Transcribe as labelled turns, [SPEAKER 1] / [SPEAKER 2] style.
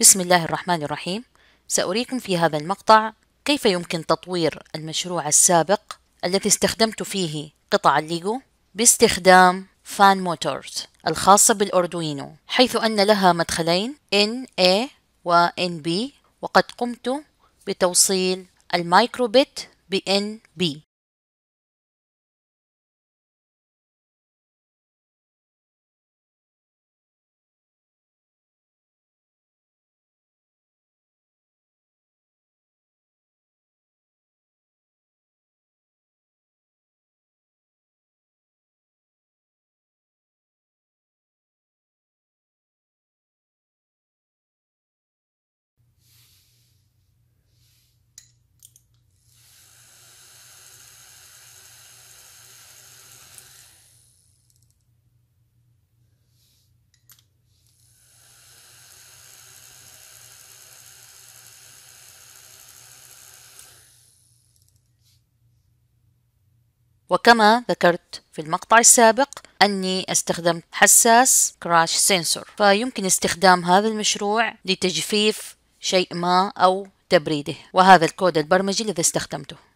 [SPEAKER 1] بسم الله الرحمن الرحيم سأريكم في هذا المقطع كيف يمكن تطوير المشروع السابق الذي استخدمت فيه قطع الليجو باستخدام فان موتورز الخاصة بالأردوينو حيث أن لها مدخلين NA و NB وقد قمت بتوصيل المايكروبت
[SPEAKER 2] ب NB
[SPEAKER 1] وكما ذكرت في المقطع السابق أني استخدمت حساس كراش سنسور فيمكن استخدام هذا المشروع لتجفيف شيء ما أو تبريده وهذا الكود البرمجي الذي استخدمته